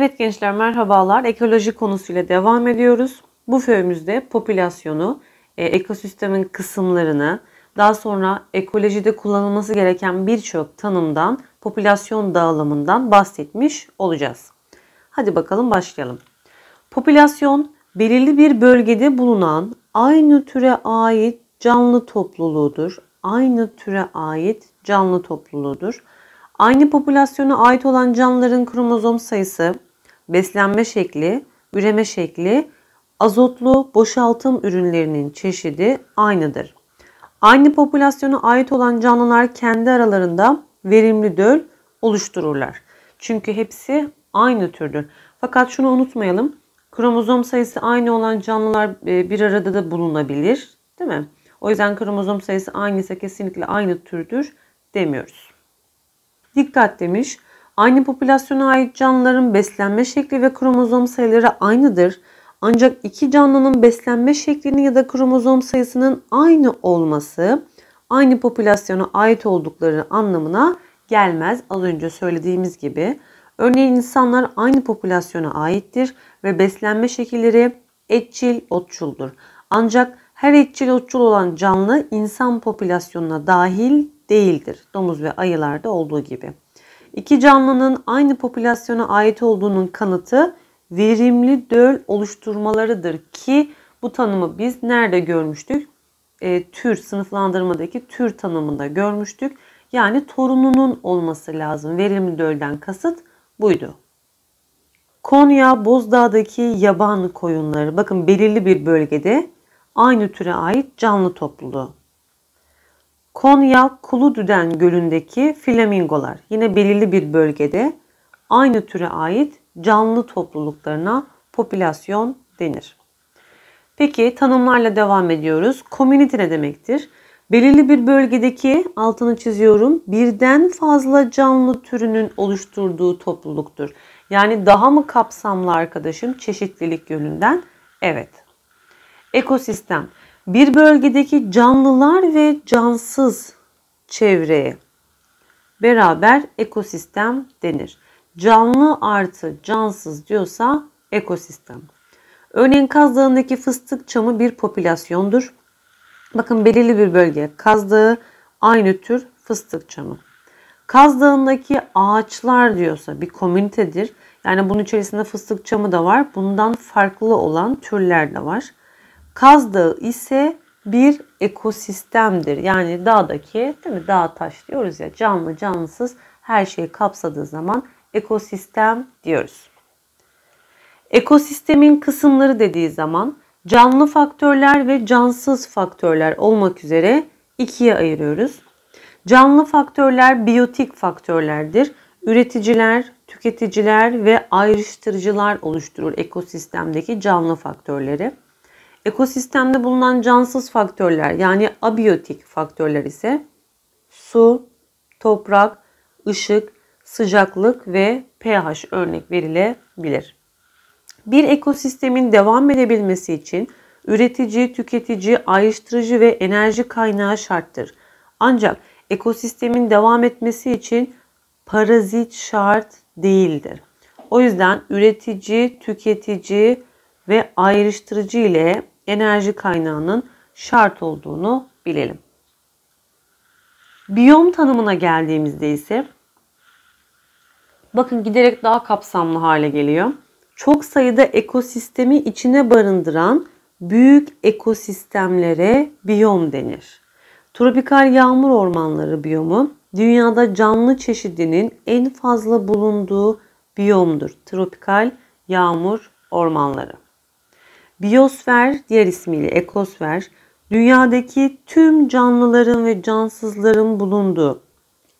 Evet gençler merhabalar. Ekoloji konusuyla devam ediyoruz. Bu föyümüzde popülasyonu, e, ekosistemin kısımlarını, daha sonra ekolojide kullanılması gereken birçok tanımdan, popülasyon dağılımından bahsetmiş olacağız. Hadi bakalım başlayalım. Popülasyon belirli bir bölgede bulunan aynı türe ait canlı topluluğudur. Aynı türe ait canlı topluluğudur. Aynı popülasyona ait olan canlıların kromozom sayısı beslenme şekli, üreme şekli, azotlu boşaltım ürünlerinin çeşidi aynıdır. Aynı popülasyona ait olan canlılar kendi aralarında verimli döl oluştururlar. Çünkü hepsi aynı türdür. Fakat şunu unutmayalım. Kromozom sayısı aynı olan canlılar e, bir arada da bulunabilir. Değil mi? O yüzden kromozom sayısı aynıysa kesinlikle aynı türdür demiyoruz. Dikkat demiş. Aynı popülasyona ait canlıların beslenme şekli ve kromozom sayıları aynıdır. Ancak iki canlının beslenme şeklinin ya da kromozom sayısının aynı olması aynı popülasyona ait oldukları anlamına gelmez. Az önce söylediğimiz gibi. Örneğin insanlar aynı popülasyona aittir ve beslenme şekilleri etçil, otçuldur. Ancak her etçil, otçul olan canlı insan popülasyonuna dahil değildir. Domuz ve ayılarda olduğu gibi. İki canlının aynı popülasyona ait olduğunun kanıtı verimli döl oluşturmalarıdır ki bu tanımı biz nerede görmüştük? E, tür sınıflandırmadaki tür tanımında görmüştük. Yani torununun olması lazım. Verimli dölden kasıt buydu. Konya Bozdağ'daki yaban koyunları bakın belirli bir bölgede aynı türe ait canlı topluluğu. Konya Kuludüden Gölü'ndeki flamingolar yine belirli bir bölgede aynı türe ait canlı topluluklarına popülasyon denir. Peki tanımlarla devam ediyoruz. Community ne demektir? Belirli bir bölgedeki altını çiziyorum birden fazla canlı türünün oluşturduğu topluluktur. Yani daha mı kapsamlı arkadaşım çeşitlilik yönünden? Evet. Ekosistem bir bölgedeki canlılar ve cansız çevreye beraber ekosistem denir. Canlı artı cansız diyorsa ekosistem. Örneğin Kaz Dağı'ndaki fıstık çamı bir popülasyondur. Bakın belirli bir bölge Kaz Dağı aynı tür fıstık çamı. Kaz Dağı'ndaki ağaçlar diyorsa bir komünitedir. Yani bunun içerisinde fıstık çamı da var. Bundan farklı olan türler de var. Kaz Dağı ise bir ekosistemdir. Yani dağdaki değil mi? Dağ taş diyoruz ya canlı cansız her şeyi kapsadığı zaman ekosistem diyoruz. Ekosistemin kısımları dediği zaman canlı faktörler ve cansız faktörler olmak üzere ikiye ayırıyoruz. Canlı faktörler biyotik faktörlerdir. Üreticiler, tüketiciler ve ayrıştırıcılar oluşturur ekosistemdeki canlı faktörleri. Ekosistemde bulunan cansız faktörler yani abiyotik faktörler ise su, toprak, ışık, sıcaklık ve pH örnek verilebilir. Bir ekosistemin devam edebilmesi için üretici, tüketici, ayrıştırıcı ve enerji kaynağı şarttır. Ancak ekosistemin devam etmesi için parazit şart değildir. O yüzden üretici, tüketici ve ayrıştırıcı ile enerji kaynağının şart olduğunu bilelim. Biyom tanımına geldiğimizde ise bakın giderek daha kapsamlı hale geliyor. Çok sayıda ekosistemi içine barındıran büyük ekosistemlere biyom denir. Tropikal yağmur ormanları biyomu dünyada canlı çeşidinin en fazla bulunduğu biyomdur. Tropikal yağmur ormanları. Biyosfer, diğer ismiyle ekosfer, dünyadaki tüm canlıların ve cansızların bulunduğu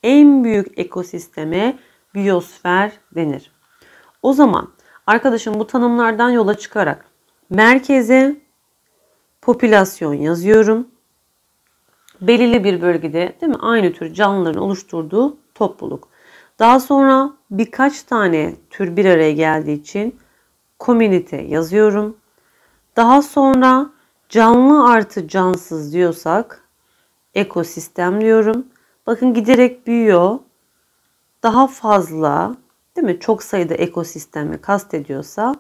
en büyük ekosisteme biyosfer denir. O zaman arkadaşım bu tanımlardan yola çıkarak merkeze popülasyon yazıyorum. Belirli bir bölgede değil mi? Aynı tür canlıların oluşturduğu topluluk. Daha sonra birkaç tane tür bir araya geldiği için komünite yazıyorum. Daha sonra canlı artı cansız diyorsak ekosistem diyorum. Bakın giderek büyüyor. Daha fazla değil mi? Çok sayıda ekosistemi kastediyorsa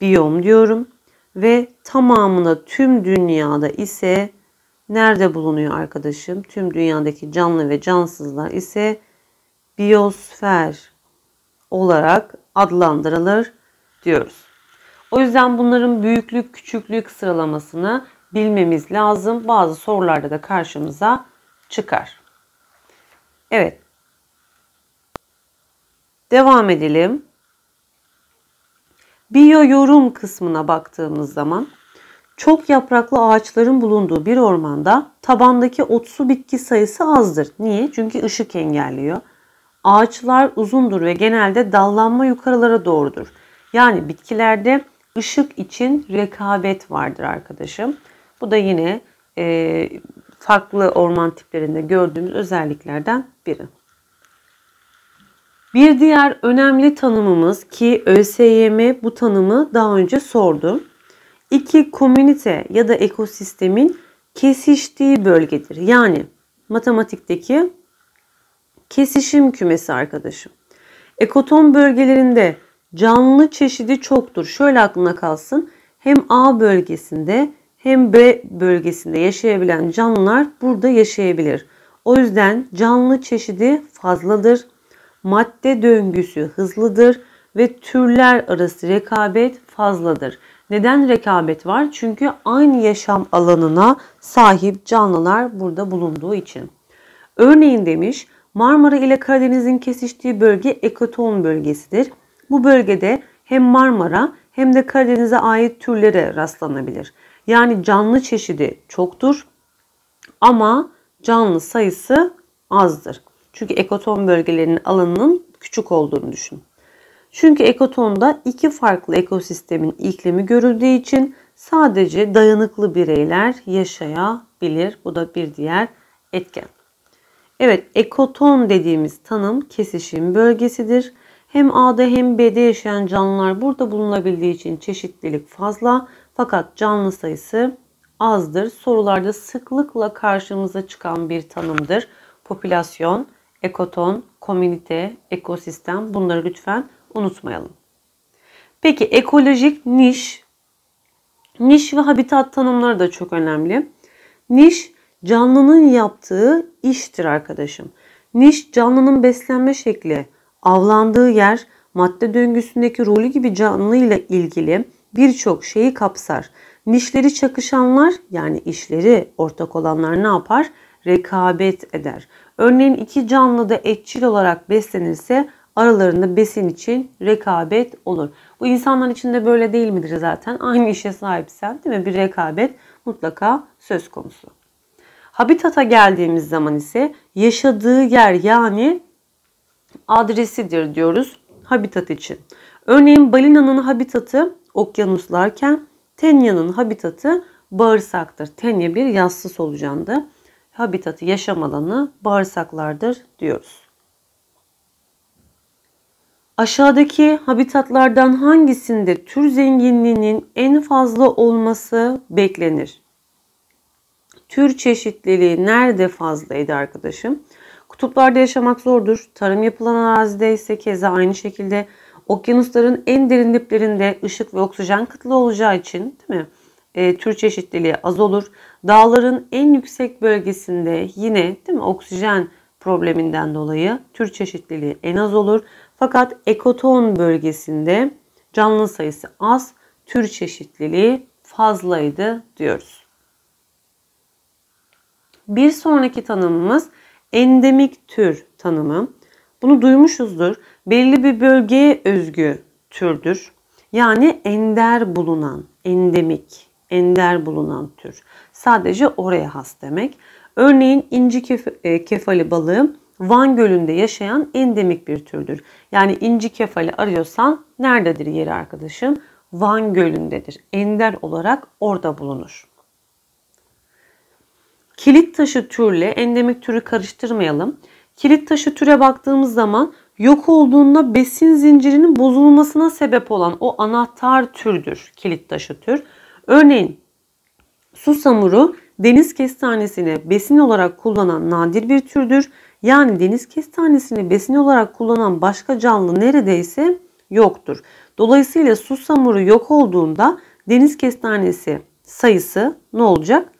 biyom diyorum. Ve tamamına tüm dünyada ise nerede bulunuyor arkadaşım? Tüm dünyadaki canlı ve cansızlar ise biyosfer olarak adlandırılır diyoruz. O yüzden bunların büyüklük küçüklük sıralamasını bilmemiz lazım. Bazı sorularda da karşımıza çıkar. Evet. Devam edelim. Biyo yorum kısmına baktığımız zaman çok yapraklı ağaçların bulunduğu bir ormanda tabandaki otsu bitki sayısı azdır. Niye? Çünkü ışık engelliyor. Ağaçlar uzundur ve genelde dallanma yukarılara doğrudur. Yani bitkilerde Işık için rekabet vardır arkadaşım. Bu da yine e, farklı orman tiplerinde gördüğümüz özelliklerden biri. Bir diğer önemli tanımımız ki ÖSYM bu tanımı daha önce sordu. İki komünite ya da ekosistemin kesiştiği bölgedir. Yani matematikteki kesişim kümesi arkadaşım. Ekoton bölgelerinde Canlı çeşidi çoktur. Şöyle aklına kalsın. Hem A bölgesinde hem B bölgesinde yaşayabilen canlılar burada yaşayabilir. O yüzden canlı çeşidi fazladır. Madde döngüsü hızlıdır ve türler arası rekabet fazladır. Neden rekabet var? Çünkü aynı yaşam alanına sahip canlılar burada bulunduğu için. Örneğin demiş Marmara ile Karadeniz'in kesiştiği bölge ekoton bölgesidir. Bu bölgede hem Marmara hem de Karadeniz'e ait türlere rastlanabilir. Yani canlı çeşidi çoktur ama canlı sayısı azdır. Çünkü ekoton bölgelerinin alanının küçük olduğunu düşün. Çünkü ekotonda iki farklı ekosistemin iklimi görüldüğü için sadece dayanıklı bireyler yaşayabilir. Bu da bir diğer etken. Evet ekoton dediğimiz tanım kesişim bölgesidir. Hem A'da hem B'de yaşayan canlılar burada bulunabildiği için çeşitlilik fazla fakat canlı sayısı azdır. Sorularda sıklıkla karşımıza çıkan bir tanımdır. Popülasyon, ekoton, komünite, ekosistem bunları lütfen unutmayalım. Peki ekolojik niş. Niş ve habitat tanımları da çok önemli. Niş canlının yaptığı iştir arkadaşım. Niş canlının beslenme şekli, Avlandığı yer madde döngüsündeki rolü gibi canlıyla ilgili birçok şeyi kapsar. Nişleri çakışanlar yani işleri ortak olanlar ne yapar? Rekabet eder. Örneğin iki canlı da etçil olarak beslenirse aralarında besin için rekabet olur. Bu insanlar içinde böyle değil midir zaten? Aynı işe sahipsen değil mi? Bir rekabet mutlaka söz konusu. Habitata geldiğimiz zaman ise yaşadığı yer yani adresidir diyoruz habitat için. Örneğin balinanın habitatı okyanuslarken tenyanın habitatı bağırsaktır. Tenya bir yassı solucandı. Habitatı yaşam alanı bağırsaklardır diyoruz. Aşağıdaki habitatlardan hangisinde tür zenginliğinin en fazla olması beklenir? Tür çeşitliliği nerede fazlaydı arkadaşım? Kutuplarda yaşamak zordur. Tarım yapılan arazide ise keza aynı şekilde okyanusların en derin diplerinde ışık ve oksijen kıtlı olacağı için değil mi? E, tür çeşitliliği az olur. Dağların en yüksek bölgesinde yine değil mi oksijen probleminden dolayı tür çeşitliliği en az olur. Fakat ekoton bölgesinde canlı sayısı az, tür çeşitliliği fazlaydı diyoruz. Bir sonraki tanımımız endemik tür tanımı. Bunu duymuşuzdur. Belli bir bölgeye özgü türdür. Yani ender bulunan, endemik, ender bulunan tür. Sadece oraya has demek. Örneğin inci kef e, kefali balığı Van Gölü'nde yaşayan endemik bir türdür. Yani inci kefali arıyorsan nerededir yeri arkadaşım? Van Gölü'ndedir. Ender olarak orada bulunur. Kilit taşı türle endemik türü karıştırmayalım. Kilit taşı türe baktığımız zaman yok olduğunda besin zincirinin bozulmasına sebep olan o anahtar türdür kilit taşı tür. Örneğin susamuru deniz kestanesini besin olarak kullanan nadir bir türdür. Yani deniz kestanesini besin olarak kullanan başka canlı neredeyse yoktur. Dolayısıyla susamuru yok olduğunda deniz kestanesi sayısı ne olacak?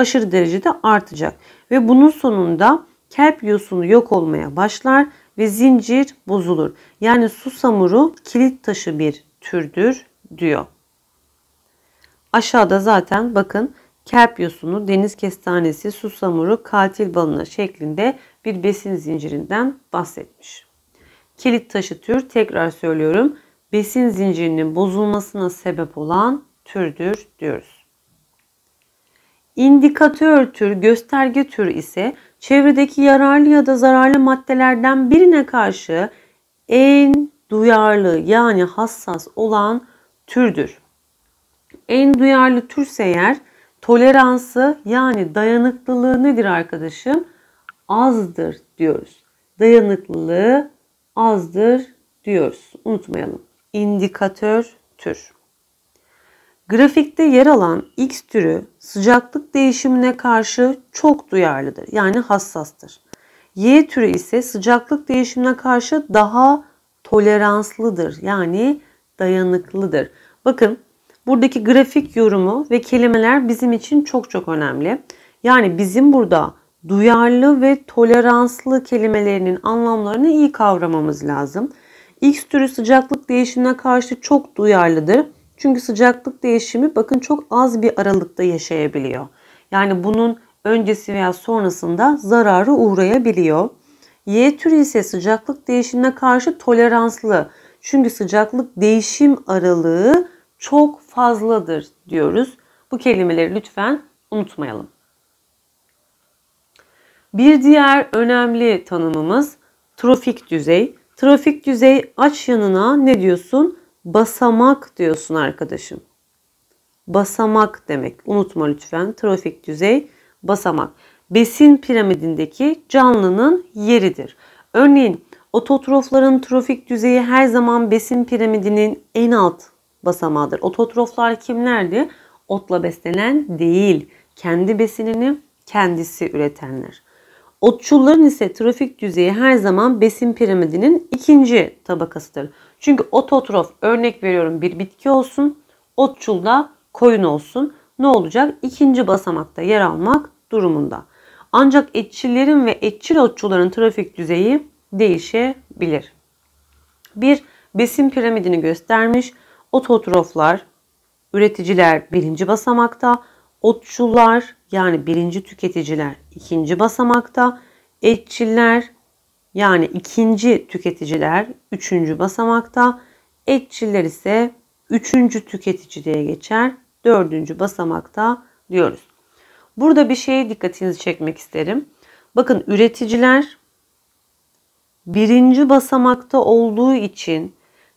aşırı derecede artacak. Ve bunun sonunda kelp yosunu yok olmaya başlar ve zincir bozulur. Yani susamuru kilit taşı bir türdür diyor. Aşağıda zaten bakın kelp yosunu, deniz kestanesi, susamuru, katil balına şeklinde bir besin zincirinden bahsetmiş. Kilit taşı tür tekrar söylüyorum besin zincirinin bozulmasına sebep olan türdür diyoruz. İndikatör tür, gösterge tür ise çevredeki yararlı ya da zararlı maddelerden birine karşı en duyarlı yani hassas olan türdür. En duyarlı türse eğer toleransı yani dayanıklılığı nedir arkadaşım? Azdır diyoruz. Dayanıklılığı azdır diyoruz. Unutmayalım. İndikatör tür. Grafikte yer alan X türü sıcaklık değişimine karşı çok duyarlıdır. Yani hassastır. Y türü ise sıcaklık değişimine karşı daha toleranslıdır. Yani dayanıklıdır. Bakın buradaki grafik yorumu ve kelimeler bizim için çok çok önemli. Yani bizim burada duyarlı ve toleranslı kelimelerinin anlamlarını iyi kavramamız lazım. X türü sıcaklık değişimine karşı çok duyarlıdır çünkü sıcaklık değişimi bakın çok az bir aralıkta yaşayabiliyor. Yani bunun öncesi veya sonrasında zararı uğrayabiliyor. Y türü ise sıcaklık değişimine karşı toleranslı. Çünkü sıcaklık değişim aralığı çok fazladır diyoruz. Bu kelimeleri lütfen unutmayalım. Bir diğer önemli tanımımız trofik düzey. Trofik düzey aç yanına ne diyorsun? Basamak diyorsun arkadaşım. Basamak demek. Unutma lütfen. Trofik düzey basamak. Besin piramidindeki canlının yeridir. Örneğin ototrofların trofik düzeyi her zaman besin piramidinin en alt basamağıdır. Ototroflar kimlerdi? Otla beslenen değil, kendi besinini kendisi üretenler. Otçulların ise trofik düzeyi her zaman besin piramidinin ikinci tabakasıdır. Çünkü ototrof örnek veriyorum bir bitki olsun. Otçul da koyun olsun. Ne olacak? İkinci basamakta yer almak durumunda. Ancak etçillerin ve etçil otçuların trofik düzeyi değişebilir. Bir besin piramidini göstermiş. Ototroflar, üreticiler birinci basamakta, Otçullar yani birinci tüketiciler ikinci basamakta. etçiler yani ikinci tüketiciler üçüncü basamakta. etçiler ise üçüncü tüketici diye geçer. Dördüncü basamakta diyoruz. Burada bir şeye dikkatinizi çekmek isterim. Bakın üreticiler birinci basamakta olduğu için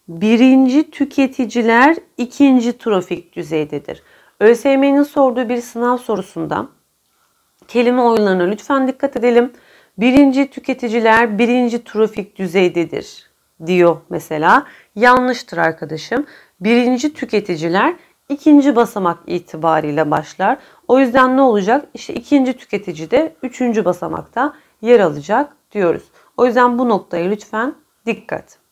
birinci tüketiciler ikinci trofik düzeydedir. ÖSYM'nin sorduğu bir sınav sorusunda kelime oyunlarına lütfen dikkat edelim. Birinci tüketiciler birinci trofik düzeydedir diyor mesela. Yanlıştır arkadaşım. Birinci tüketiciler ikinci basamak itibariyle başlar. O yüzden ne olacak? İşte ikinci tüketici de üçüncü basamakta yer alacak diyoruz. O yüzden bu noktaya lütfen dikkat.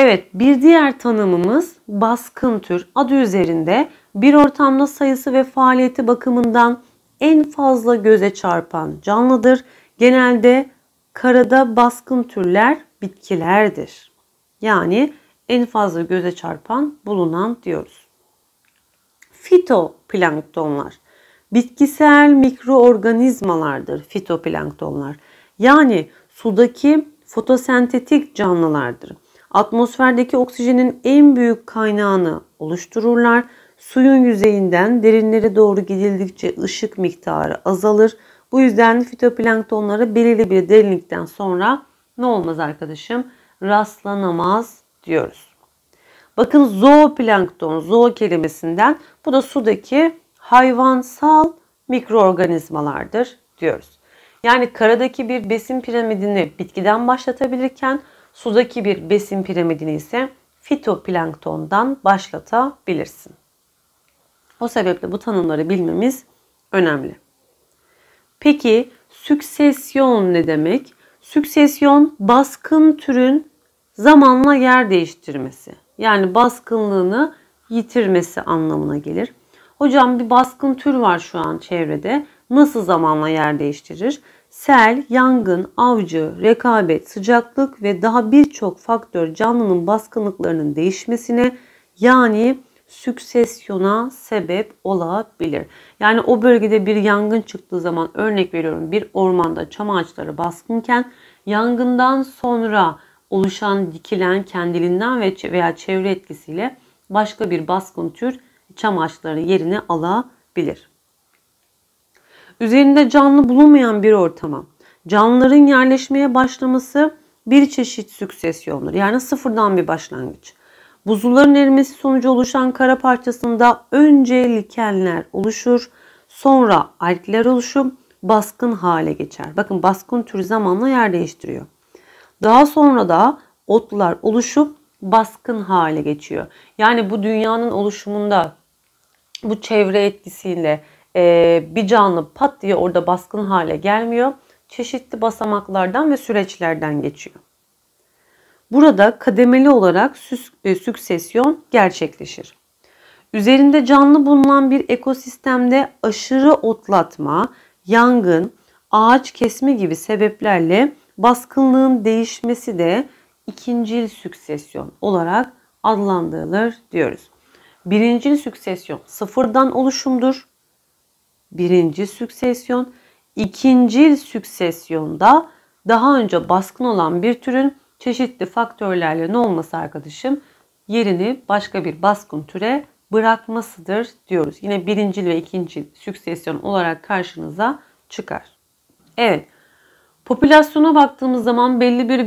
Evet bir diğer tanımımız baskın tür. Adı üzerinde bir ortamda sayısı ve faaliyeti bakımından en fazla göze çarpan canlıdır. Genelde karada baskın türler bitkilerdir. Yani en fazla göze çarpan bulunan diyoruz. Fitoplanktonlar bitkisel mikroorganizmalardır fitoplanktonlar. Yani sudaki fotosentetik canlılardır. Atmosferdeki oksijenin en büyük kaynağını oluştururlar. Suyun yüzeyinden derinlere doğru gidildikçe ışık miktarı azalır. Bu yüzden fitoplanktonlara belirli bir derinlikten sonra ne olmaz arkadaşım? Rastlanamaz diyoruz. Bakın zooplankton, zoo kelimesinden bu da sudaki hayvansal mikroorganizmalardır diyoruz. Yani karadaki bir besin piramidini bitkiden başlatabilirken Sudaki bir besin piramidini ise fitoplanktondan başlatabilirsin. O sebeple bu tanımları bilmemiz önemli. Peki süksesyon ne demek? Süksesyon baskın türün zamanla yer değiştirmesi. Yani baskınlığını yitirmesi anlamına gelir. Hocam bir baskın tür var şu an çevrede. Nasıl zamanla yer değiştirir? Sel, yangın, avcı, rekabet, sıcaklık ve daha birçok faktör canlının baskınlıklarının değişmesine yani süksesyona sebep olabilir. Yani o bölgede bir yangın çıktığı zaman örnek veriyorum bir ormanda çam ağaçları baskınken yangından sonra oluşan dikilen kendiliğinden ve veya çevre etkisiyle başka bir baskın tür çam ağaçları yerini alabilir üzerinde canlı bulunmayan bir ortama canlıların yerleşmeye başlaması bir çeşit süksesyondur. Yani sıfırdan bir başlangıç. Buzulların erimesi sonucu oluşan kara parçasında önce likenler oluşur, sonra alkler oluşup baskın hale geçer. Bakın baskın türü zamanla yer değiştiriyor. Daha sonra da otlar oluşup baskın hale geçiyor. Yani bu dünyanın oluşumunda bu çevre etkisiyle e, bir canlı pat diye orada baskın hale gelmiyor. Çeşitli basamaklardan ve süreçlerden geçiyor. Burada kademeli olarak süs, e, süksesyon gerçekleşir. Üzerinde canlı bulunan bir ekosistemde aşırı otlatma, yangın, ağaç kesme gibi sebeplerle baskınlığın değişmesi de ikincil süksesyon olarak adlandırılır diyoruz. Birincil süksesyon sıfırdan oluşumdur birinci süksesyon, ikincil süksesyonda daha önce baskın olan bir türün çeşitli faktörlerle ne olması arkadaşım? Yerini başka bir baskın türe bırakmasıdır diyoruz. Yine birincil ve ikincil süksesyon olarak karşınıza çıkar. Evet. Popülasyona baktığımız zaman belli bir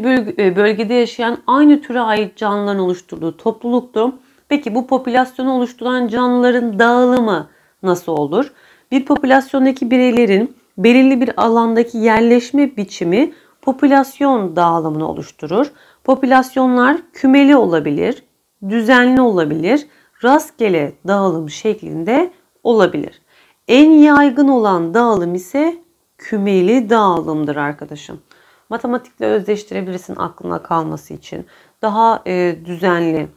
e, bölgede yaşayan aynı türe ait canlıların oluşturduğu topluluktur. Peki bu popülasyonu oluşturan canlıların dağılımı nasıl olur? Bir popülasyondaki bireylerin belirli bir alandaki yerleşme biçimi popülasyon dağılımını oluşturur. Popülasyonlar kümeli olabilir, düzenli olabilir, rastgele dağılım şeklinde olabilir. En yaygın olan dağılım ise kümeli dağılımdır arkadaşım. Matematikle özdeştirebilirsin aklına kalması için. Daha e, düzenli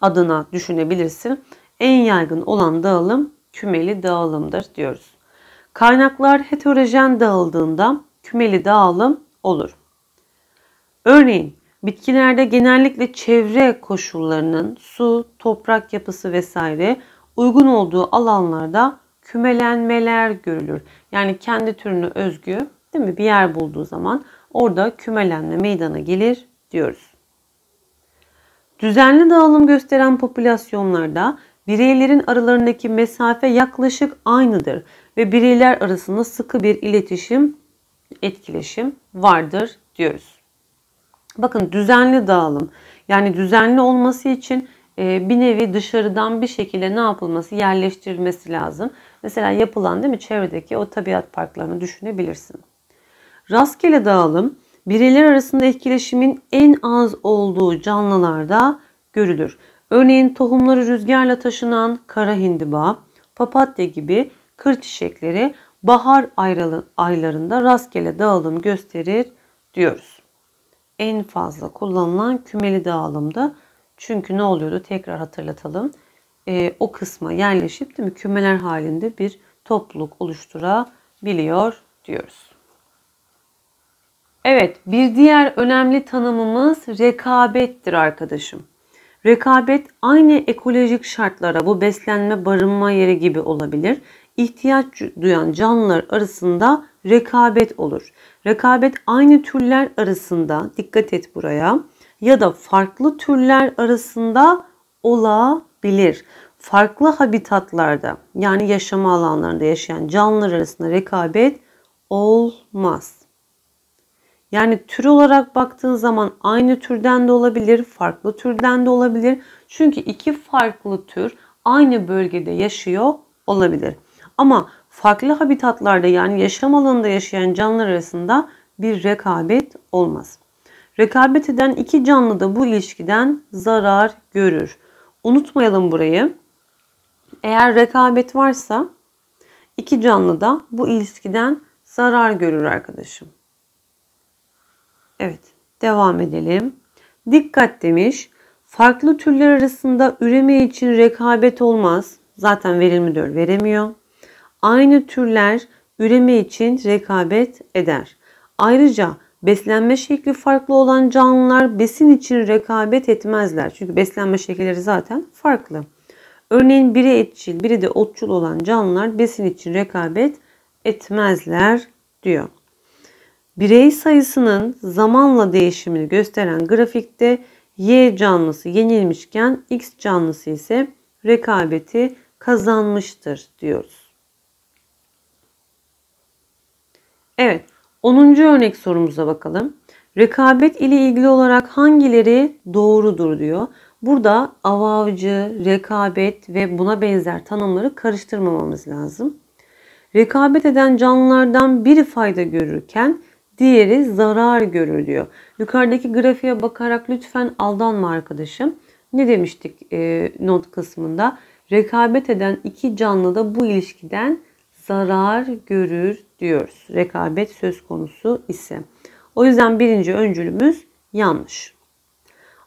adına düşünebilirsin. En yaygın olan dağılım kümeli dağılımdır diyoruz. Kaynaklar heterojen dağıldığında kümeli dağılım olur. Örneğin bitkilerde genellikle çevre koşullarının su, toprak yapısı vesaire uygun olduğu alanlarda kümelenmeler görülür. Yani kendi türünü özgü değil mi bir yer bulduğu zaman orada kümelenme meydana gelir diyoruz. Düzenli dağılım gösteren popülasyonlarda Bireylerin aralarındaki mesafe yaklaşık aynıdır ve bireyler arasında sıkı bir iletişim, etkileşim vardır diyoruz. Bakın düzenli dağılım. Yani düzenli olması için e, bir nevi dışarıdan bir şekilde ne yapılması, yerleştirilmesi lazım. Mesela yapılan değil mi çevredeki o tabiat parklarını düşünebilirsin. Rastgele dağılım bireyler arasında etkileşimin en az olduğu canlılarda görülür. Örneğin tohumları rüzgarla taşınan kara hindiba, papatya gibi kır çiçekleri bahar aylarında rastgele dağılım gösterir diyoruz. En fazla kullanılan kümeli dağılımda çünkü ne oluyordu tekrar hatırlatalım. E, o kısma yerleşip değil mi kümeler halinde bir topluluk oluşturabiliyor diyoruz. Evet bir diğer önemli tanımımız rekabettir arkadaşım. Rekabet aynı ekolojik şartlara bu beslenme barınma yeri gibi olabilir. İhtiyaç duyan canlılar arasında rekabet olur. Rekabet aynı türler arasında dikkat et buraya ya da farklı türler arasında olabilir. Farklı habitatlarda yani yaşama alanlarında yaşayan canlılar arasında rekabet olmaz. Yani tür olarak baktığın zaman aynı türden de olabilir, farklı türden de olabilir. Çünkü iki farklı tür aynı bölgede yaşıyor olabilir. Ama farklı habitatlarda yani yaşam alanında yaşayan canlılar arasında bir rekabet olmaz. Rekabet eden iki canlı da bu ilişkiden zarar görür. Unutmayalım burayı. Eğer rekabet varsa iki canlı da bu ilişkiden zarar görür arkadaşım. Evet devam edelim. Dikkat demiş. Farklı türler arasında üreme için rekabet olmaz. Zaten verilmiyor veremiyor. Aynı türler üreme için rekabet eder. Ayrıca beslenme şekli farklı olan canlılar besin için rekabet etmezler. Çünkü beslenme şekilleri zaten farklı. Örneğin biri etçil, biri de otçul olan canlılar besin için rekabet etmezler diyor birey sayısının zamanla değişimini gösteren grafikte Y canlısı yenilmişken X canlısı ise rekabeti kazanmıştır diyoruz. Evet, 10. örnek sorumuza bakalım. Rekabet ile ilgili olarak hangileri doğrudur diyor. Burada avavcı, rekabet ve buna benzer tanımları karıştırmamamız lazım. Rekabet eden canlılardan biri fayda görürken Diğeri zarar görülüyor. Yukarıdaki grafiğe bakarak lütfen aldanma arkadaşım. Ne demiştik e, not kısmında? Rekabet eden iki canlı da bu ilişkiden zarar görür diyoruz. Rekabet söz konusu ise. O yüzden birinci öncülümüz yanlış.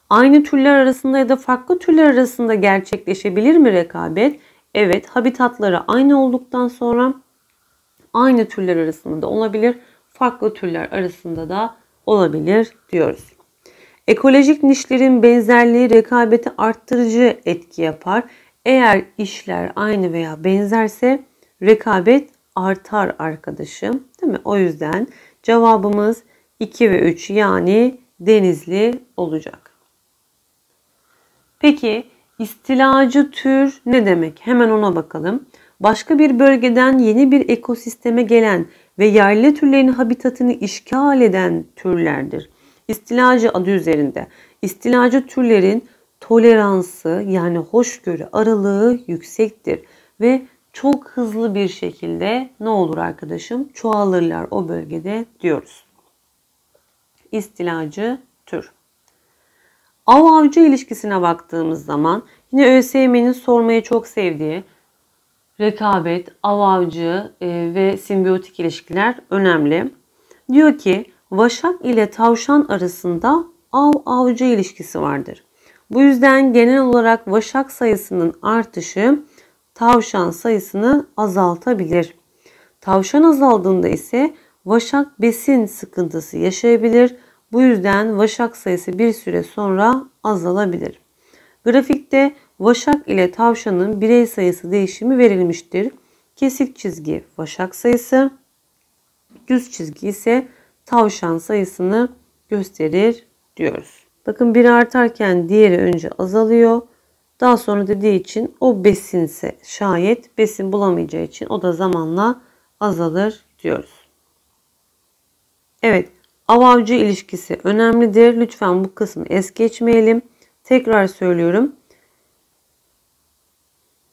Aynı türler arasında ya da farklı türler arasında gerçekleşebilir mi rekabet? Evet, habitatları aynı olduktan sonra aynı türler arasında da olabilir farklı türler arasında da olabilir diyoruz. Ekolojik nişlerin benzerliği rekabeti arttırıcı etki yapar. Eğer işler aynı veya benzerse rekabet artar arkadaşım. Değil mi? O yüzden cevabımız 2 ve 3 yani denizli olacak. Peki istilacı tür ne demek? Hemen ona bakalım. Başka bir bölgeden yeni bir ekosisteme gelen ve yerli türlerin habitatını işgal eden türlerdir. İstilacı adı üzerinde. İstilacı türlerin toleransı yani hoşgörü aralığı yüksektir ve çok hızlı bir şekilde ne olur arkadaşım çoğalırlar o bölgede diyoruz. İstilacı tür. Av avcı ilişkisine baktığımız zaman yine ÖSYM'nin sormayı çok sevdiği rekabet, avcı e, ve simbiyotik ilişkiler önemli. Diyor ki vaşak ile tavşan arasında av avcı ilişkisi vardır. Bu yüzden genel olarak vaşak sayısının artışı tavşan sayısını azaltabilir. Tavşan azaldığında ise vaşak besin sıkıntısı yaşayabilir. Bu yüzden vaşak sayısı bir süre sonra azalabilir. Grafikte vaşak ile tavşanın birey sayısı değişimi verilmiştir. Kesik çizgi vaşak sayısı, düz çizgi ise tavşan sayısını gösterir diyoruz. Bakın biri artarken diğeri önce azalıyor. Daha sonra dediği için o besinse şayet besin bulamayacağı için o da zamanla azalır diyoruz. Evet av ilişkisi önemlidir. Lütfen bu kısmı es geçmeyelim. Tekrar söylüyorum.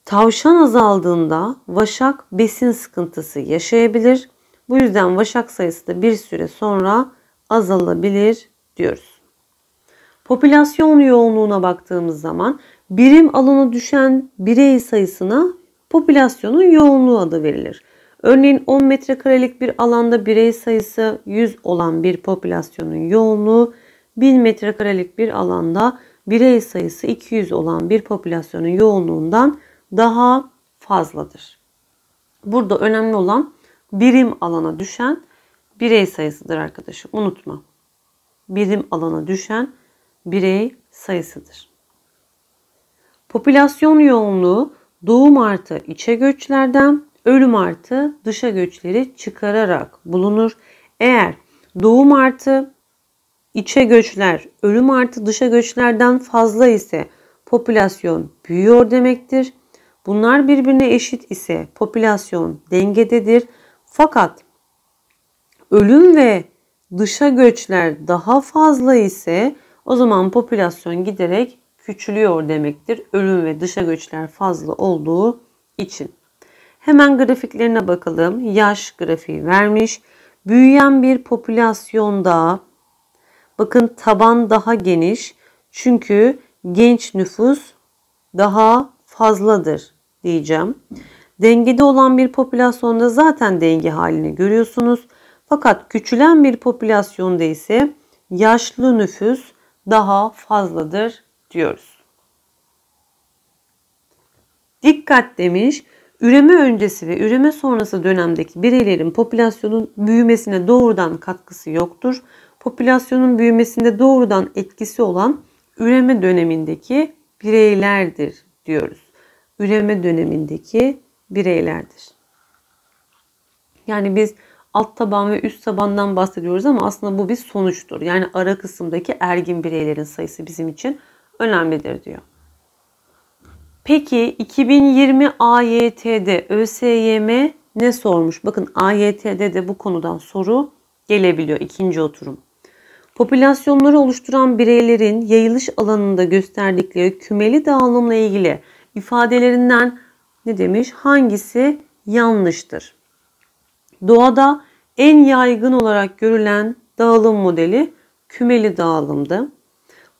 Tavşan azaldığında vaşak besin sıkıntısı yaşayabilir. Bu yüzden vaşak sayısı da bir süre sonra azalabilir diyoruz. Popülasyon yoğunluğuna baktığımız zaman birim alana düşen birey sayısına popülasyonun yoğunluğu adı verilir. Örneğin 10 metrekarelik bir alanda birey sayısı 100 olan bir popülasyonun yoğunluğu 1000 metrekarelik bir alanda birey sayısı 200 olan bir popülasyonun yoğunluğundan daha fazladır. Burada önemli olan birim alana düşen birey sayısıdır arkadaşım. Unutma. Birim alana düşen birey sayısıdır. Popülasyon yoğunluğu doğum artı içe göçlerden, ölüm artı dışa göçleri çıkararak bulunur. Eğer doğum artı içe göçler, ölüm artı dışa göçlerden fazla ise popülasyon büyüyor demektir. Bunlar birbirine eşit ise popülasyon dengededir. Fakat ölüm ve dışa göçler daha fazla ise o zaman popülasyon giderek küçülüyor demektir. Ölüm ve dışa göçler fazla olduğu için. Hemen grafiklerine bakalım. Yaş grafiği vermiş. Büyüyen bir popülasyonda bakın taban daha geniş. Çünkü genç nüfus daha fazladır diyeceğim. Dengede olan bir popülasyonda zaten denge halini görüyorsunuz. Fakat küçülen bir popülasyonda ise yaşlı nüfus daha fazladır diyoruz. Dikkat demiş. Üreme öncesi ve üreme sonrası dönemdeki bireylerin popülasyonun büyümesine doğrudan katkısı yoktur. Popülasyonun büyümesinde doğrudan etkisi olan üreme dönemindeki bireylerdir diyoruz üreme dönemindeki bireylerdir. Yani biz alt taban ve üst tabandan bahsediyoruz ama aslında bu bir sonuçtur. Yani ara kısımdaki ergin bireylerin sayısı bizim için önemlidir diyor. Peki 2020 AYT'de ÖSYM ne sormuş? Bakın AYT'de de bu konudan soru gelebiliyor ikinci oturum. Popülasyonları oluşturan bireylerin yayılış alanında gösterdikleri kümeli dağılımla ilgili ifadelerinden ne demiş? Hangisi yanlıştır? Doğada en yaygın olarak görülen dağılım modeli kümeli dağılımdı.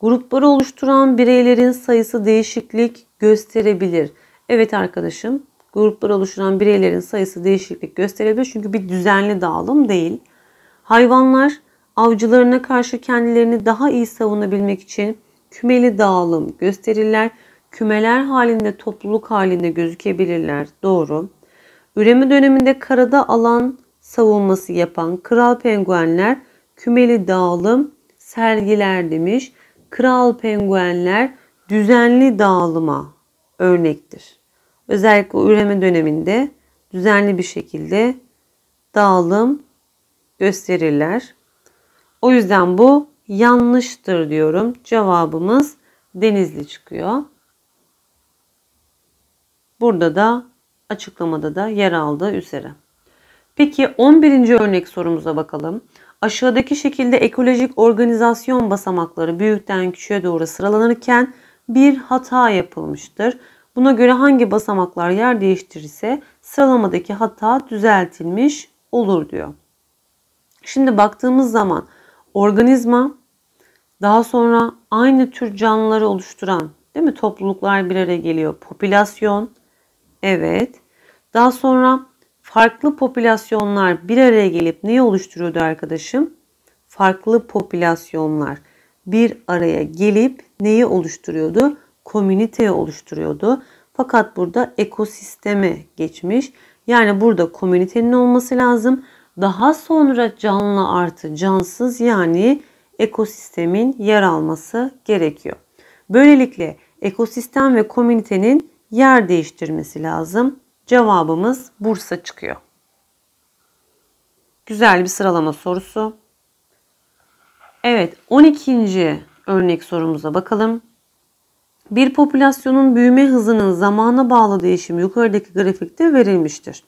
Grupları oluşturan bireylerin sayısı değişiklik gösterebilir. Evet arkadaşım, gruplar oluşturan bireylerin sayısı değişiklik gösterebilir çünkü bir düzenli dağılım değil. Hayvanlar avcılarına karşı kendilerini daha iyi savunabilmek için kümeli dağılım gösterirler. Kümeler halinde topluluk halinde gözükebilirler. Doğru. Üreme döneminde karada alan savunması yapan kral penguenler kümeli dağılım sergiler demiş. Kral penguenler düzenli dağılıma örnektir. Özellikle üreme döneminde düzenli bir şekilde dağılım gösterirler. O yüzden bu yanlıştır diyorum. Cevabımız denizli çıkıyor. Burada da açıklamada da yer aldığı üzere. Peki 11. örnek sorumuza bakalım. Aşağıdaki şekilde ekolojik organizasyon basamakları büyükten küçüğe doğru sıralanırken bir hata yapılmıştır. Buna göre hangi basamaklar yer değiştirirse sıralamadaki hata düzeltilmiş olur diyor. Şimdi baktığımız zaman organizma daha sonra aynı tür canlıları oluşturan değil mi topluluklar bir araya geliyor. Popülasyon, Evet. Daha sonra farklı popülasyonlar bir araya gelip neyi oluşturuyordu arkadaşım? Farklı popülasyonlar bir araya gelip neyi oluşturuyordu? Komüniteyi oluşturuyordu. Fakat burada ekosisteme geçmiş. Yani burada komünitenin olması lazım. Daha sonra canlı artı cansız yani ekosistemin yer alması gerekiyor. Böylelikle ekosistem ve komünitenin yer değiştirmesi lazım. Cevabımız Bursa çıkıyor. Güzel bir sıralama sorusu. Evet 12. örnek sorumuza bakalım. Bir popülasyonun büyüme hızının zamana bağlı değişimi yukarıdaki grafikte verilmiştir.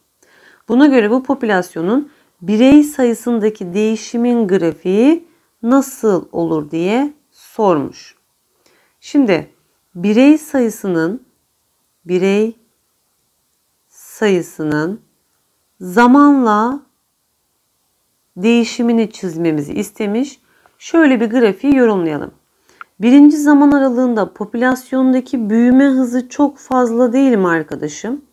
Buna göre bu popülasyonun birey sayısındaki değişimin grafiği nasıl olur diye sormuş. Şimdi birey sayısının birey sayısının zamanla değişimini çizmemizi istemiş. Şöyle bir grafiği yorumlayalım. Birinci zaman aralığında popülasyondaki büyüme hızı çok fazla değil mi arkadaşım?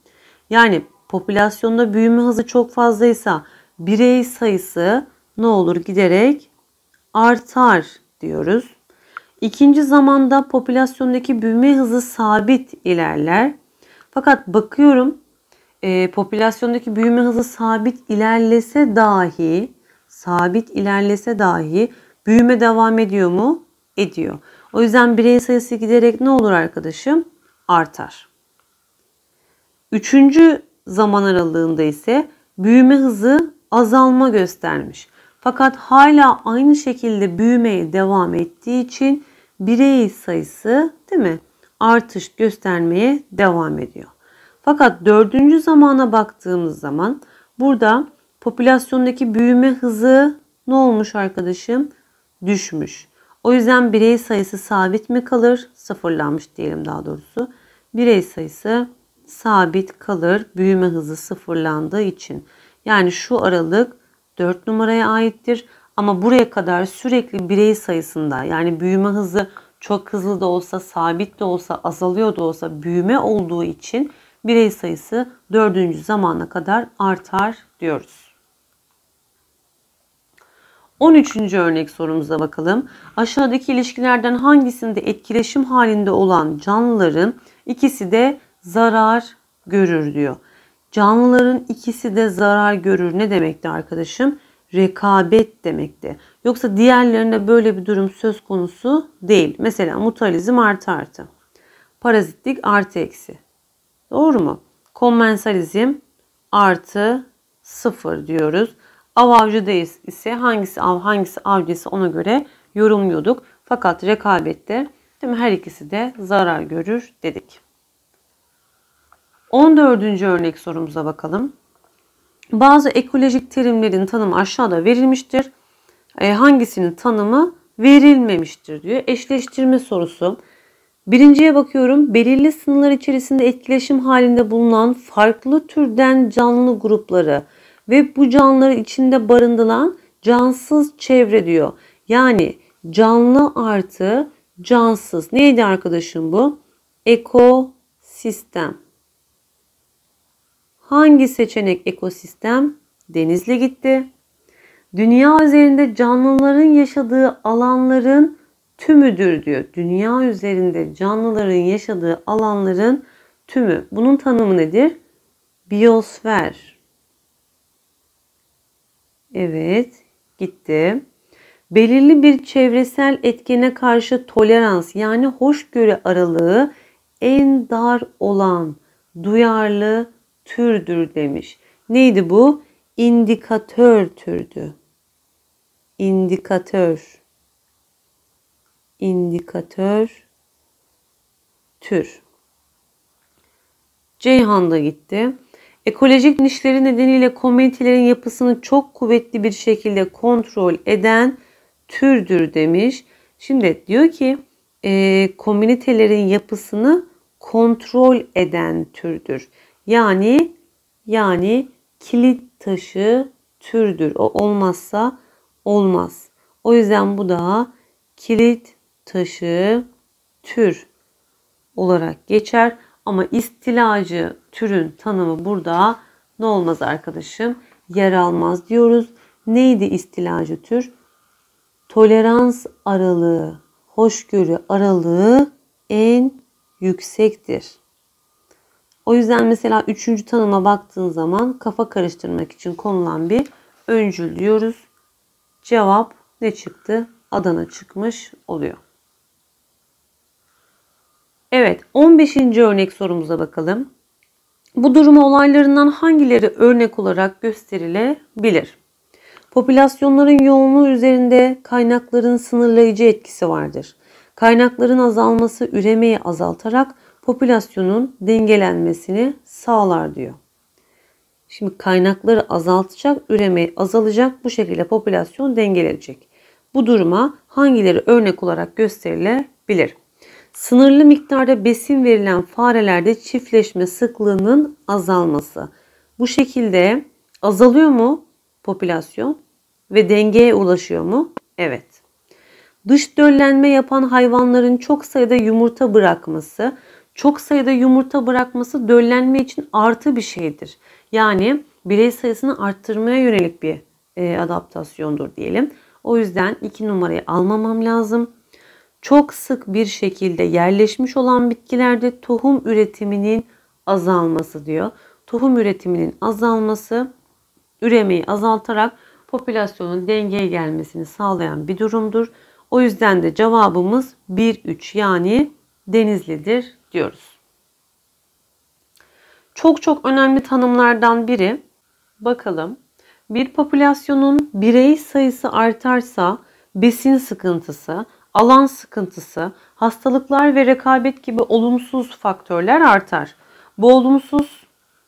Yani popülasyonda büyüme hızı çok fazlaysa birey sayısı ne olur giderek artar diyoruz. İkinci zamanda popülasyondaki büyüme hızı sabit ilerler. Fakat bakıyorum e, popülasyondaki büyüme hızı sabit ilerlese dahi sabit ilerlese dahi büyüme devam ediyor mu? Ediyor. O yüzden birey sayısı giderek ne olur arkadaşım? Artar. Üçüncü zaman aralığında ise büyüme hızı azalma göstermiş. Fakat hala aynı şekilde büyümeye devam ettiği için birey sayısı değil mi? artış göstermeye devam ediyor. Fakat dördüncü zamana baktığımız zaman burada popülasyondaki büyüme hızı ne olmuş arkadaşım? Düşmüş. O yüzden birey sayısı sabit mi kalır? Sıfırlanmış diyelim daha doğrusu. Birey sayısı sabit kalır. Büyüme hızı sıfırlandığı için. Yani şu aralık 4 numaraya aittir. Ama buraya kadar sürekli birey sayısında yani büyüme hızı çok hızlı da olsa, sabit de olsa, azalıyor da olsa büyüme olduğu için birey sayısı 4. zamana kadar artar diyoruz. 13. örnek sorumuza bakalım. Aşağıdaki ilişkilerden hangisinde etkileşim halinde olan canlıların ikisi de zarar görür diyor. Canlıların ikisi de zarar görür ne demekti arkadaşım? rekabet demekti. Yoksa diğerlerinde böyle bir durum söz konusu değil. Mesela mutualizm artı artı. Parazitlik artı eksi. Doğru mu? Kommensalizm artı sıfır diyoruz. Av avcı değil ise hangisi av hangisi avcısı ona göre yorumluyorduk. Fakat rekabette tüm her ikisi de zarar görür dedik. 14. örnek sorumuza bakalım. Bazı ekolojik terimlerin tanımı aşağıda verilmiştir. E, hangisinin tanımı verilmemiştir diyor. Eşleştirme sorusu. Birinciye bakıyorum. Belirli sınırlar içerisinde etkileşim halinde bulunan farklı türden canlı grupları ve bu canlıların içinde barındıran cansız çevre diyor. Yani canlı artı cansız. Neydi arkadaşım bu? Ekosistem. Hangi seçenek ekosistem? Denizli gitti. Dünya üzerinde canlıların yaşadığı alanların tümüdür diyor. Dünya üzerinde canlıların yaşadığı alanların tümü. Bunun tanımı nedir? Biyosfer. Evet, gitti. Belirli bir çevresel etkene karşı tolerans yani hoşgörü aralığı en dar olan, duyarlı, türdür demiş. Neydi bu? İndikatör türdü. İndikatör. İndikatör tür. Ceyhan da gitti. Ekolojik nişleri nedeniyle komünitelerin yapısını çok kuvvetli bir şekilde kontrol eden türdür demiş. Şimdi diyor ki e, komünitelerin yapısını kontrol eden türdür. Yani yani kilit taşı türdür. O olmazsa olmaz. O yüzden bu da kilit taşı tür olarak geçer. Ama istilacı türün tanımı burada ne olmaz arkadaşım? Yer almaz diyoruz. Neydi istilacı tür? Tolerans aralığı, hoşgörü aralığı en yüksektir. O yüzden mesela üçüncü tanıma baktığın zaman kafa karıştırmak için konulan bir öncül diyoruz. Cevap ne çıktı? Adana çıkmış oluyor. Evet 15. örnek sorumuza bakalım. Bu durumu olaylarından hangileri örnek olarak gösterilebilir? Popülasyonların yoğunluğu üzerinde kaynakların sınırlayıcı etkisi vardır. Kaynakların azalması üremeyi azaltarak popülasyonun dengelenmesini sağlar diyor. Şimdi kaynakları azaltacak, üreme azalacak. Bu şekilde popülasyon dengelenecek. Bu duruma hangileri örnek olarak gösterilebilir? Sınırlı miktarda besin verilen farelerde çiftleşme sıklığının azalması. Bu şekilde azalıyor mu popülasyon ve dengeye ulaşıyor mu? Evet. Dış döllenme yapan hayvanların çok sayıda yumurta bırakması çok sayıda yumurta bırakması döllenme için artı bir şeydir. Yani birey sayısını arttırmaya yönelik bir e, adaptasyondur diyelim. O yüzden 2 numarayı almamam lazım. Çok sık bir şekilde yerleşmiş olan bitkilerde tohum üretiminin azalması diyor. Tohum üretiminin azalması üremeyi azaltarak popülasyonun dengeye gelmesini sağlayan bir durumdur. O yüzden de cevabımız 1-3 yani Denizli'dir diyoruz. Çok çok önemli tanımlardan biri bakalım. Bir popülasyonun birey sayısı artarsa besin sıkıntısı, alan sıkıntısı, hastalıklar ve rekabet gibi olumsuz faktörler artar. Bu olumsuz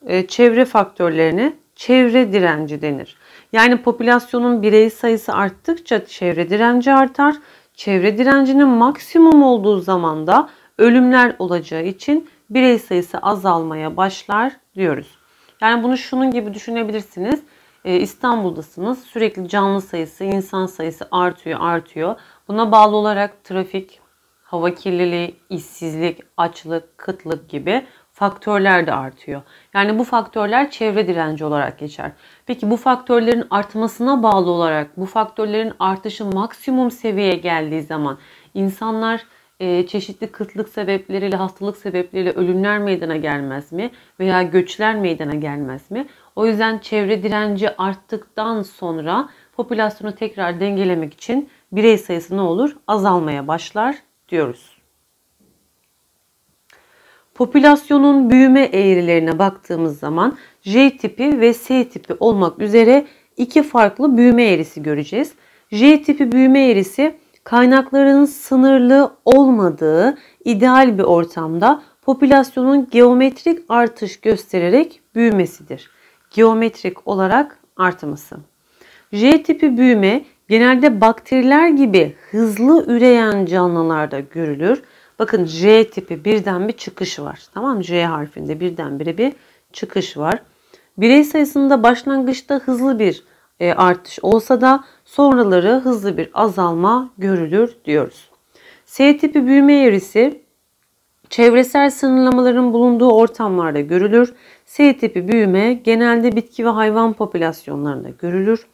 e, çevre faktörlerini çevre direnci denir. Yani popülasyonun birey sayısı arttıkça çevre direnci artar. Çevre direncinin maksimum olduğu zaman da ölümler olacağı için birey sayısı azalmaya başlar diyoruz. Yani bunu şunun gibi düşünebilirsiniz. Ee, İstanbul'dasınız. Sürekli canlı sayısı, insan sayısı artıyor, artıyor. Buna bağlı olarak trafik, hava kirliliği, işsizlik, açlık, kıtlık gibi faktörler de artıyor. Yani bu faktörler çevre direnci olarak geçer. Peki bu faktörlerin artmasına bağlı olarak bu faktörlerin artışı maksimum seviyeye geldiği zaman insanlar e, çeşitli kıtlık sebepleriyle, hastalık sebepleriyle ölümler meydana gelmez mi? Veya göçler meydana gelmez mi? O yüzden çevre direnci arttıktan sonra popülasyonu tekrar dengelemek için birey sayısı ne olur? Azalmaya başlar diyoruz. Popülasyonun büyüme eğrilerine baktığımız zaman J tipi ve S tipi olmak üzere iki farklı büyüme eğrisi göreceğiz. J tipi büyüme eğrisi kaynakların sınırlı olmadığı ideal bir ortamda popülasyonun geometrik artış göstererek büyümesidir. Geometrik olarak artması. J tipi büyüme genelde bakteriler gibi hızlı üreyen canlılarda görülür. Bakın J tipi birden bir çıkış var. Tamam J harfinde birdenbire bir çıkış var. Birey sayısında başlangıçta hızlı bir e, artış olsa da sonraları hızlı bir azalma görülür diyoruz. S tipi büyüme eğrisi çevresel sınırlamaların bulunduğu ortamlarda görülür. S tipi büyüme genelde bitki ve hayvan popülasyonlarında görülür.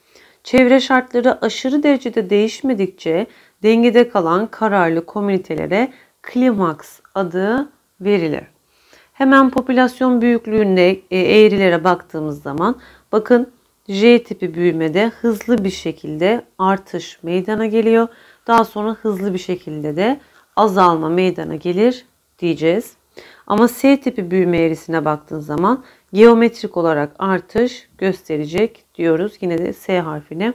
Çevre şartları aşırı derecede değişmedikçe dengede kalan kararlı komünitelere klimaks adı verilir. Hemen popülasyon büyüklüğünde e, eğrilere baktığımız zaman bakın J tipi büyümede hızlı bir şekilde artış meydana geliyor. Daha sonra hızlı bir şekilde de azalma meydana gelir diyeceğiz. Ama S tipi büyüme eğrisine baktığın zaman geometrik olarak artış gösterecek diyoruz. Yine de S harfine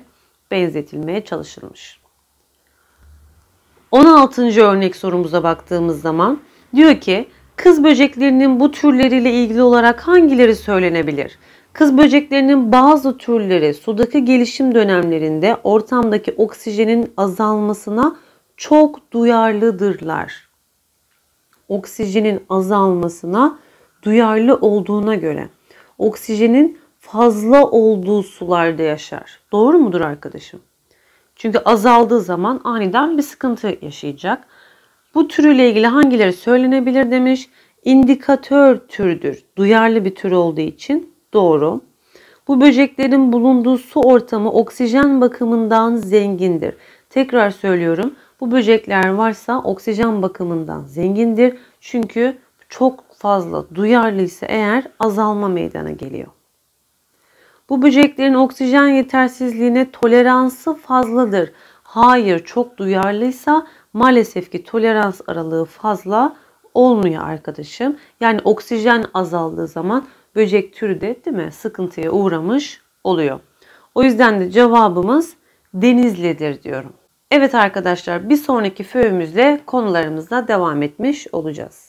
benzetilmeye çalışılmış. 16. örnek sorumuza baktığımız zaman diyor ki kız böceklerinin bu türleriyle ilgili olarak hangileri söylenebilir? Kız böceklerinin bazı türleri sudaki gelişim dönemlerinde ortamdaki oksijenin azalmasına çok duyarlıdırlar. Oksijenin azalmasına duyarlı olduğuna göre oksijenin fazla olduğu sularda yaşar. Doğru mudur arkadaşım? Çünkü azaldığı zaman aniden bir sıkıntı yaşayacak. Bu türüyle ilgili hangileri söylenebilir demiş. İndikatör türdür. Duyarlı bir tür olduğu için Doğru. Bu böceklerin bulunduğu su ortamı oksijen bakımından zengindir. Tekrar söylüyorum. Bu böcekler varsa oksijen bakımından zengindir. Çünkü çok fazla duyarlıysa eğer azalma meydana geliyor. Bu böceklerin oksijen yetersizliğine toleransı fazladır. Hayır, çok duyarlıysa maalesef ki tolerans aralığı fazla olmuyor arkadaşım. Yani oksijen azaldığı zaman böcek türü de değil mi sıkıntıya uğramış oluyor. O yüzden de cevabımız Denizli'dir diyorum. Evet arkadaşlar bir sonraki föyümüzle konularımızla devam etmiş olacağız.